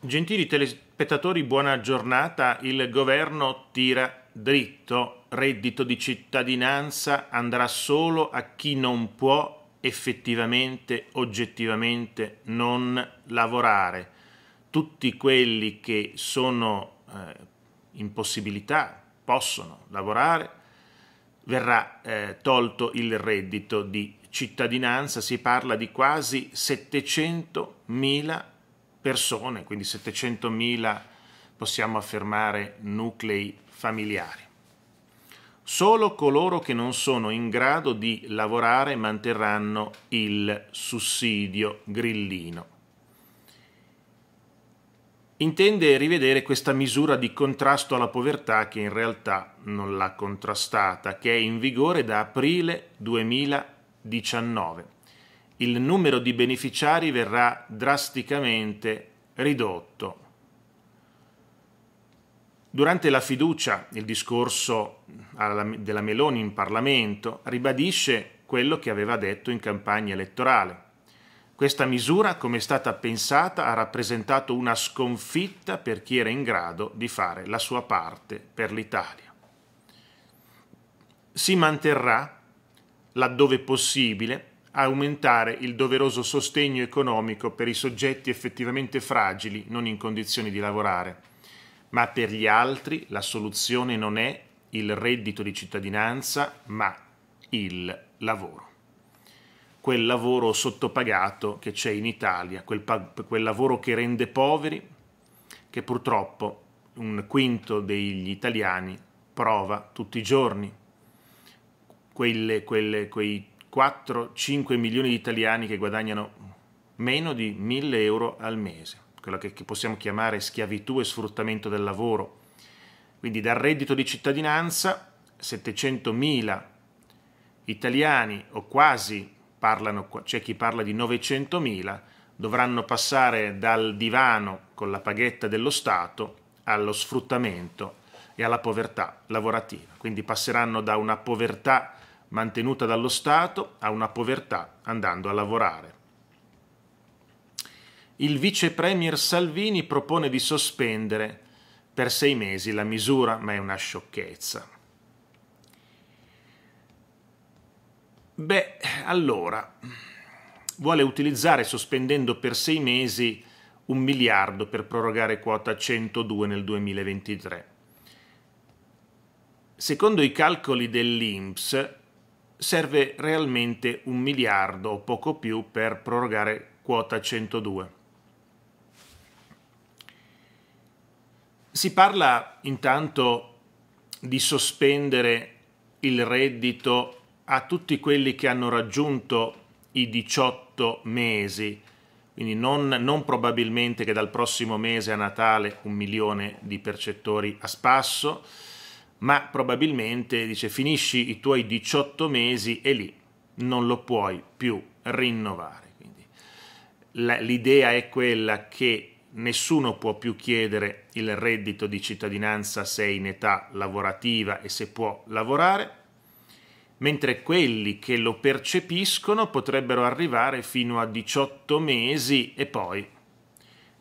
Gentili telespettatori, buona giornata. Il governo tira dritto. Reddito di cittadinanza andrà solo a chi non può effettivamente, oggettivamente non lavorare. Tutti quelli che sono eh, in possibilità, possono lavorare, verrà eh, tolto il reddito di cittadinanza. Si parla di quasi 700.000 persone persone, quindi 700.000 possiamo affermare nuclei familiari. Solo coloro che non sono in grado di lavorare manterranno il sussidio grillino. Intende rivedere questa misura di contrasto alla povertà che in realtà non l'ha contrastata, che è in vigore da aprile 2019 il numero di beneficiari verrà drasticamente ridotto. Durante la fiducia, il discorso della Meloni in Parlamento ribadisce quello che aveva detto in campagna elettorale. Questa misura, come è stata pensata, ha rappresentato una sconfitta per chi era in grado di fare la sua parte per l'Italia. Si manterrà, laddove possibile, aumentare il doveroso sostegno economico per i soggetti effettivamente fragili, non in condizioni di lavorare. Ma per gli altri la soluzione non è il reddito di cittadinanza, ma il lavoro. Quel lavoro sottopagato che c'è in Italia, quel, quel lavoro che rende poveri, che purtroppo un quinto degli italiani prova tutti i giorni. Quelle, quelle, quei 4-5 milioni di italiani che guadagnano meno di 1000 euro al mese, quello che possiamo chiamare schiavitù e sfruttamento del lavoro. Quindi dal reddito di cittadinanza 700.000 italiani o quasi parlano, c'è chi parla di 900.000, dovranno passare dal divano con la paghetta dello Stato allo sfruttamento e alla povertà lavorativa. Quindi passeranno da una povertà lavorativa mantenuta dallo Stato, a una povertà andando a lavorare. Il vice premier Salvini propone di sospendere per sei mesi la misura, ma è una sciocchezza. Beh, allora, vuole utilizzare sospendendo per sei mesi un miliardo per prorogare quota 102 nel 2023. Secondo i calcoli dell'INPS, serve realmente un miliardo o poco più per prorogare quota 102. Si parla intanto di sospendere il reddito a tutti quelli che hanno raggiunto i 18 mesi, quindi non, non, probabilmente che dal prossimo mese a Natale un milione di percettori a spasso, ma probabilmente dice finisci i tuoi 18 mesi e lì non lo puoi più rinnovare. Quindi, la, l'idea è quella che nessuno può più chiedere il reddito di cittadinanza se è in età lavorativa e se può lavorare, mentre quelli che lo percepiscono potrebbero arrivare fino a 18 mesi e poi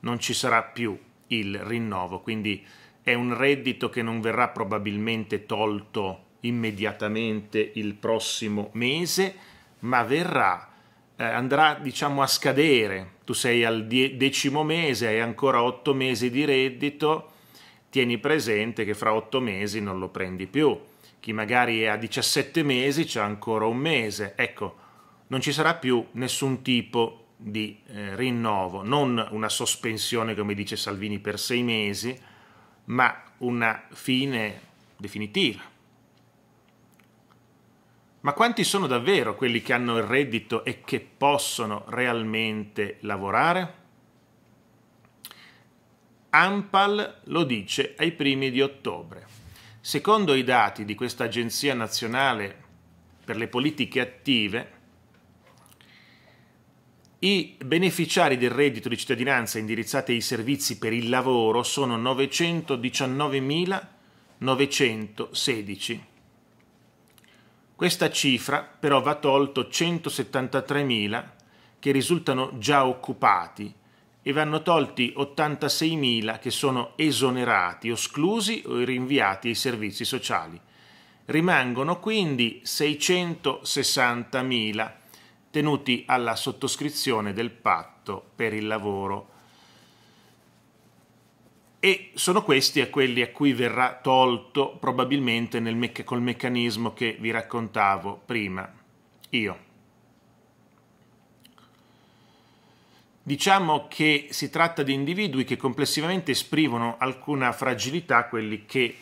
non ci sarà più il rinnovo. Quindi è un reddito che non verrà probabilmente tolto immediatamente il prossimo mese, ma verrà, eh, andrà diciamo a scadere. Tu sei al die- decimo mese, hai ancora otto mesi di reddito, tieni presente che fra otto mesi non lo prendi più. Chi magari è a 17 mesi c'è ancora un mese. Ecco, non ci sarà più nessun tipo di eh, rinnovo, non una sospensione come dice Salvini per sei mesi, ma una fine definitiva. Ma quanti sono davvero quelli che hanno il reddito e che possono realmente lavorare? AMPAL lo dice ai primi di ottobre. Secondo i dati di questa Agenzia nazionale per le politiche attive, i beneficiari del reddito di cittadinanza indirizzati ai servizi per il lavoro sono 919.916. Questa cifra però va tolto 173.000 che risultano già occupati e vanno tolti 86.000 che sono esonerati, esclusi o rinviati ai servizi sociali. Rimangono quindi 660.000 tenuti alla sottoscrizione del patto per il lavoro. E sono questi a quelli a cui verrà tolto probabilmente mecc col meccanismo che vi raccontavo prima io. Diciamo che si tratta di individui che complessivamente esprimono alcuna fragilità, quelli che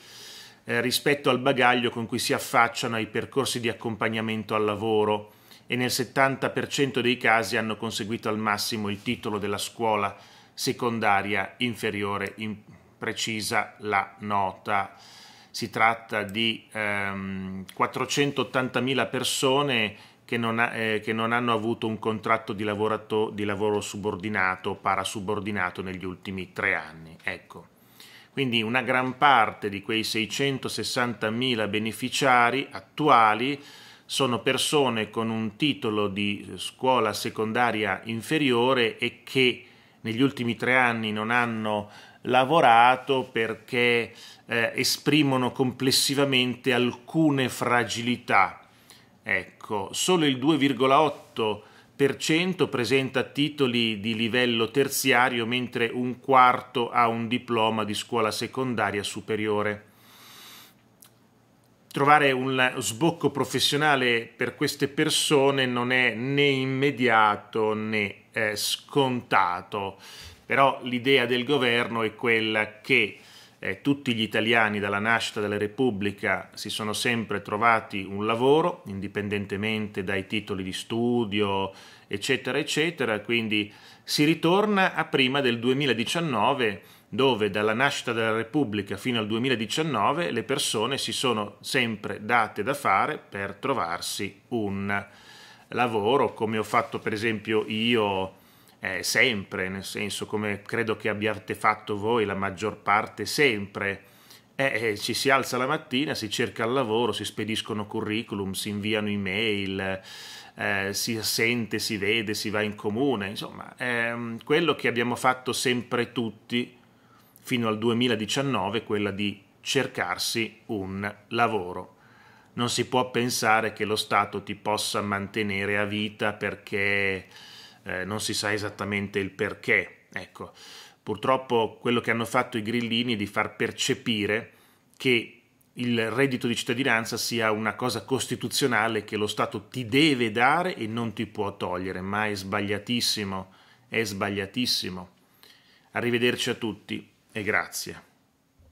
eh, rispetto al bagaglio con cui si affacciano ai percorsi di accompagnamento al lavoro, e nel 70% dei casi hanno conseguito al massimo il titolo della scuola secondaria inferiore in precisa la nota. Si tratta di ehm, 480.000 persone che non, ha, eh, che non, hanno avuto un contratto di, di lavoro subordinato o parasubordinato negli ultimi tre anni. Ecco. Quindi una gran parte di quei 660.000 beneficiari attuali sono persone con un titolo di scuola secondaria inferiore e che negli ultimi tre anni non hanno lavorato perché eh, esprimono complessivamente alcune fragilità. Ecco, solo il 2,8% presenta titoli di livello terziario, mentre un quarto ha un diploma di scuola secondaria superiore trovare un sbocco professionale per queste persone non è né immediato né eh, scontato, però l'idea del governo è quella che eh, tutti gli italiani dalla nascita della Repubblica si sono sempre trovati un lavoro, indipendentemente dai titoli di studio, eccetera, eccetera, quindi si ritorna a prima del 2019 dove dalla nascita della Repubblica fino al 2019 le persone si sono sempre date da fare per trovarsi un lavoro, come ho fatto per esempio io eh, sempre, nel senso come credo che abbiate fatto voi la maggior parte sempre. Eh, eh, ci si alza la mattina, si cerca il lavoro, si spediscono curriculum, si inviano email, eh, si sente, si vede, si va in comune, insomma, ehm, quello che abbiamo fatto sempre tutti fino al 2019 quella di cercarsi un lavoro. Non si può pensare che lo Stato ti possa mantenere a vita perché eh, non si sa esattamente il perché. Ecco, purtroppo quello che hanno fatto i grillini è di far percepire che il reddito di cittadinanza sia una cosa costituzionale che lo Stato ti deve dare e non ti può togliere, ma è sbagliatissimo, è sbagliatissimo. Arrivederci a tutti e grazie.